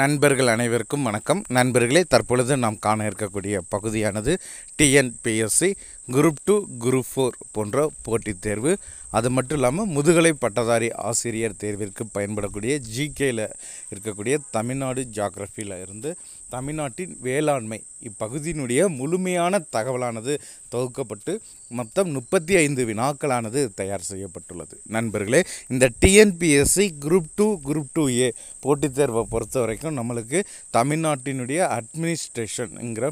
நண்பர்கள் அனைவருக்கும் வணக்கம் நண்பர்களே தற்பொழுது நாம் காண இருக்கக்கூடிய பகுதியானது TNPSC group two group four போன்ற போட்டித் தேர்வு அது மட்டும் இல்லாமல் முதுகலை பட்டதாரி ஆசிரியர் தேர்விற்கு பயன்படக்கூடிய ஜிகேயில் இருக்கக்கூடிய தமிழ்நாடு ஜாகிரஃபியில் இருந்து தமிழ்நாட்டின் வேளாண்மை இப்பகுதியினுடைய முழுமையான தகவலானது தொகுக்கப்பட்டு மொத்தம் முப்பத்தி ஐந்து வினாக்களானது தயார் செய்யப்பட்டுள்ளது நண்பர்களே இந்த TNPSC group two group two A போட்டித் தேர்வை பொறுத்த வரைக்கும் நம்மளுக்கு தமிழ்நாட்டினுடைய அட்மினிஸ்ட்ரேஷனுங்கிற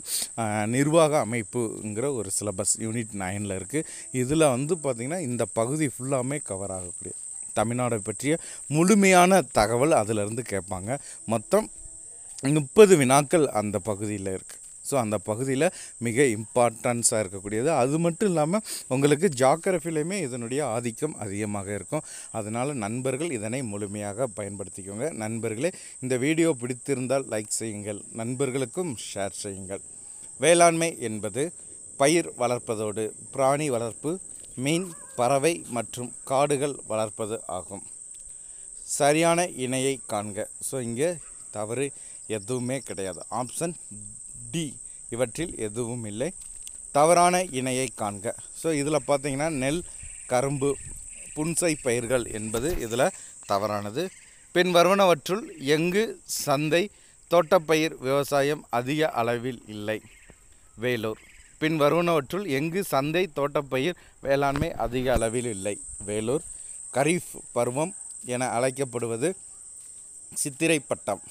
நிர்வாக அமைப்புங்கிற ஒரு சிலபஸ் யூனிட் நைனில் இருக்குது இதில் வந்து பார்த்திங்கன்னா இந்த பகுதி ஃபுல்லாமே கவர் ஆகக்கூடிய தமிழ்நாடை பற்றிய முழுமையான தகவல் அதிலிருந்து கேட்பாங்க மொத்தம் முப்பது வினாக்கள் அந்த பகுதியில் இருக்குது ஸோ அந்த பகுதியில் மிக இம்பார்ட்டன்ஸாக இருக்கக்கூடியது அது மட்டும் இல்லாமல் உங்களுக்கு ஜாக்கிரஃபிலையுமே இதனுடைய ஆதிக்கம் அதிகமாக இருக்கும் அதனால் நண்பர்கள் இதனை முழுமையாக பயன்படுத்திக்கோங்க நண்பர்களே இந்த வீடியோ பிடித்திருந்தால் லைக் செய்யுங்கள் நண்பர்களுக்கும் ஷேர் செய்யுங்கள் வேளாண்மை என்பது பயிர் வளர்ப்பதோடு பிராணி வளர்ப்பு மீன் பறவை மற்றும் காடுகள் வளர்ப்பது ஆகும் சரியான இணையை காண்க ஸோ இங்கே தவறு எதுவுமே கிடையாது ஆப்ஷன் டி இவற்றில் எதுவும் இல்லை தவறான இணையை காண்க ஸோ இதில் பார்த்தீங்கன்னா நெல் கரும்பு புன்சை பயிர்கள் என்பது இதில் தவறானது வருவனவற்றுள் எங்கு சந்தை தோட்டப்பயிர் விவசாயம் அதிக அளவில் இல்லை வேலூர் பின் வருவனவற்றுள் எங்கு சந்தை தோட்டப்பயிர் வேளாண்மை அதிக அளவில் இல்லை வேலூர் கரீஃப் பருவம் என அழைக்கப்படுவது சித்திரை பட்டம்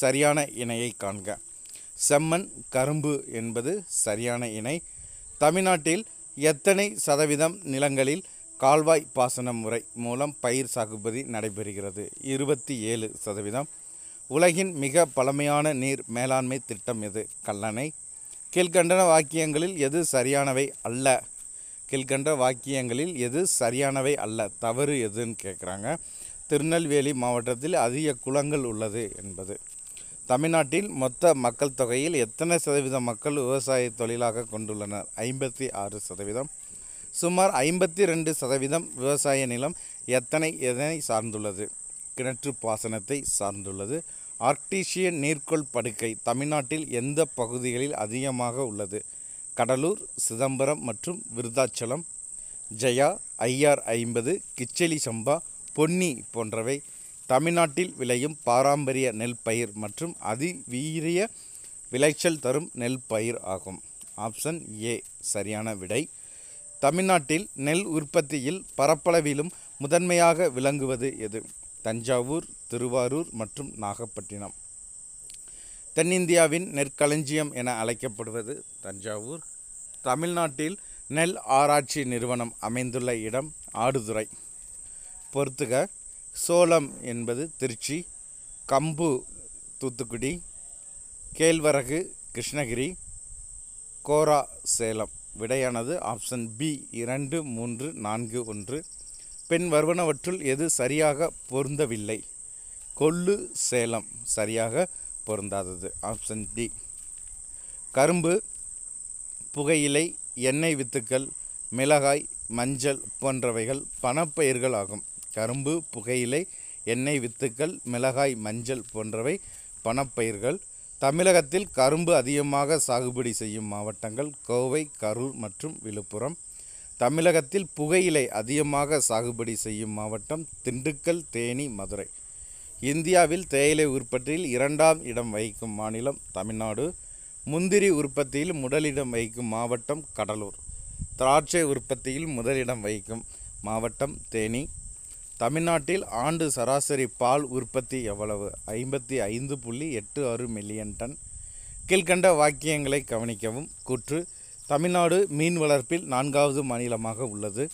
சரியான இணையை காண்க செம்மண் கரும்பு என்பது சரியான இணை தமிழ்நாட்டில் எத்தனை சதவீதம் நிலங்களில் கால்வாய் பாசன முறை மூலம் பயிர் சாகுபடி நடைபெறுகிறது இருபத்தி ஏழு சதவீதம் உலகின் மிக பழமையான நீர் மேலாண்மை திட்டம் எது கல்லணை கீழ்கண்டன வாக்கியங்களில் எது சரியானவை அல்ல கீழ்கண்ட வாக்கியங்களில் எது சரியானவை அல்ல தவறு எதுன்னு கேட்குறாங்க திருநெல்வேலி மாவட்டத்தில் அதிக குளங்கள் உள்ளது என்பது தமிழ்நாட்டில் மொத்த மக்கள் தொகையில் எத்தனை சதவீத மக்கள் விவசாய தொழிலாக கொண்டுள்ளனர் ஐம்பத்தி ஆறு சதவீதம் சுமார் ஐம்பத்தி ரெண்டு சதவீதம் விவசாய நிலம் எத்தனை எதனை சார்ந்துள்ளது கிணற்று பாசனத்தை சார்ந்துள்ளது ஆர்டிஷியன் நீர்க்கொள் படுக்கை தமிழ்நாட்டில் எந்த பகுதிகளில் அதிகமாக உள்ளது கடலூர் சிதம்பரம் மற்றும் விருதாச்சலம் ஜெயா ஐஆர் ஐம்பது கிச்சலி சம்பா பொன்னி போன்றவை தமிழ்நாட்டில் விளையும் பாரம்பரிய நெல் பயிர் மற்றும் அதிவீரிய விளைச்சல் தரும் நெல் பயிர் ஆகும் ஆப்ஷன் ஏ சரியான விடை தமிழ்நாட்டில் நெல் உற்பத்தியில் பரப்பளவிலும் முதன்மையாக விளங்குவது எது தஞ்சாவூர் திருவாரூர் மற்றும் நாகப்பட்டினம் தென்னிந்தியாவின் நெற்களஞ்சியம் என அழைக்கப்படுவது தஞ்சாவூர் தமிழ்நாட்டில் நெல் ஆராய்ச்சி நிறுவனம் அமைந்துள்ள இடம் ஆடுதுறை பொறுத்துக சோளம் என்பது திருச்சி கம்பு தூத்துக்குடி கேழ்வரகு கிருஷ்ணகிரி கோரா சேலம் விடையானது ஆப்ஷன் பி இரண்டு மூன்று நான்கு ஒன்று பெண் வருவனவற்றுள் எது சரியாக பொருந்தவில்லை கொள்ளு சேலம் சரியாக பொருந்தாதது ஆப்ஷன் டி கரும்பு புகையிலை எண்ணெய் வித்துக்கள் மிளகாய் மஞ்சள் போன்றவைகள் பணப்பயிர்கள் ஆகும் கரும்பு புகையிலை எண்ணெய் வித்துக்கள் மிளகாய் மஞ்சள் போன்றவை பணப்பயிர்கள் தமிழகத்தில் கரும்பு அதிகமாக சாகுபடி செய்யும் மாவட்டங்கள் கோவை கரூர் மற்றும் விழுப்புரம் தமிழகத்தில் புகையிலை அதிகமாக சாகுபடி செய்யும் மாவட்டம் திண்டுக்கல் தேனி மதுரை இந்தியாவில் தேயிலை உற்பத்தியில் இரண்டாம் இடம் வகிக்கும் மாநிலம் தமிழ்நாடு முந்திரி உற்பத்தியில் முதலிடம் வகிக்கும் மாவட்டம் கடலூர் திராட்சை உற்பத்தியில் முதலிடம் வகிக்கும் மாவட்டம் தேனி தமிழ்நாட்டில் ஆண்டு சராசரி பால் உற்பத்தி எவ்வளவு ஐம்பத்தி ஐந்து புள்ளி எட்டு ஆறு மில்லியன் டன் கீழ்கண்ட வாக்கியங்களை கவனிக்கவும் கூற்று தமிழ்நாடு மீன் வளர்ப்பில் நான்காவது மாநிலமாக உள்ளது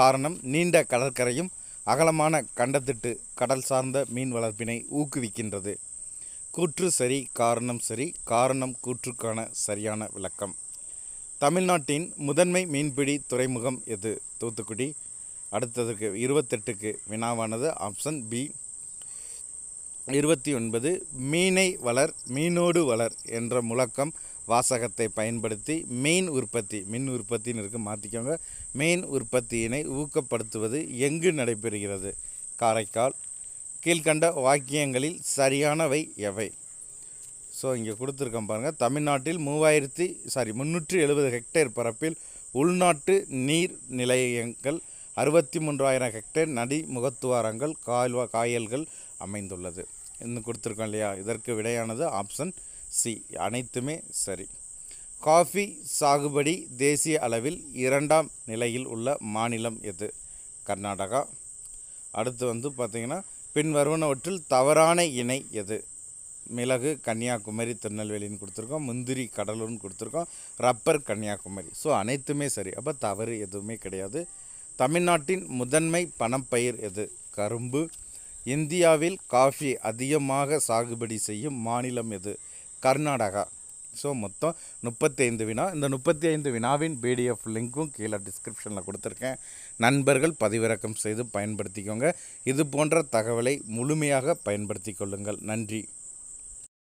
காரணம் நீண்ட கடற்கரையும் அகலமான கண்டத்திட்டு கடல் சார்ந்த மீன் வளர்ப்பினை ஊக்குவிக்கின்றது கூற்று சரி காரணம் சரி காரணம் கூற்றுக்கான சரியான விளக்கம் தமிழ்நாட்டின் முதன்மை மீன்பிடி துறைமுகம் எது தூத்துக்குடி அடுத்ததற்கு இருபத்தெட்டுக்கு வினாவானது ஆப்ஷன் பி இருபத்தி ஒன்பது மீனை வளர் மீனோடு வளர் என்ற முழக்கம் வாசகத்தை பயன்படுத்தி மெயின் உற்பத்தி மின் உற்பத்தின்னு இருக்குது மாற்றிக்கோங்க மெயின் உற்பத்தியினை ஊக்கப்படுத்துவது எங்கு நடைபெறுகிறது காரைக்கால் கீழ்கண்ட வாக்கியங்களில் சரியானவை எவை ஸோ இங்கே கொடுத்துருக்கோம் பாருங்கள் தமிழ்நாட்டில் மூவாயிரத்தி சாரி முந்நூற்றி எழுபது ஹெக்டேர் பரப்பில் உள்நாட்டு நீர் நிலையங்கள் அறுபத்தி மூன்றாயிரம் ஹெக்டேர் நடி முகத்துவாரங்கள் கால்வா காயல்கள் அமைந்துள்ளது இன்னும் கொடுத்துருக்கோம் இல்லையா இதற்கு விடையானது ஆப்ஷன் சி அனைத்துமே சரி காஃபி சாகுபடி தேசிய அளவில் இரண்டாம் நிலையில் உள்ள மாநிலம் எது கர்நாடகா அடுத்து வந்து பார்த்திங்கன்னா பின்வருவனவற்றில் தவறான இணை எது மிளகு கன்னியாகுமரி திருநெல்வேலின்னு கொடுத்துருக்கோம் முந்திரி கடலூர்னு கொடுத்துருக்கோம் ரப்பர் கன்னியாகுமரி ஸோ அனைத்துமே சரி அப்போ தவறு எதுவுமே கிடையாது தமிழ்நாட்டின் முதன்மை பணப்பயிர் எது கரும்பு இந்தியாவில் காஃபி அதிகமாக சாகுபடி செய்யும் மாநிலம் எது கர்நாடகா ஸோ மொத்தம் முப்பத்தி ஐந்து வினா இந்த முப்பத்தி ஐந்து வினாவின் பிடிஎஃப் லிங்க்கும் கீழே டிஸ்கிரிப்ஷனில் கொடுத்துருக்கேன் நண்பர்கள் பதிவிறக்கம் செய்து பயன்படுத்திக்கோங்க இது போன்ற தகவலை முழுமையாக பயன்படுத்தி கொள்ளுங்கள் நன்றி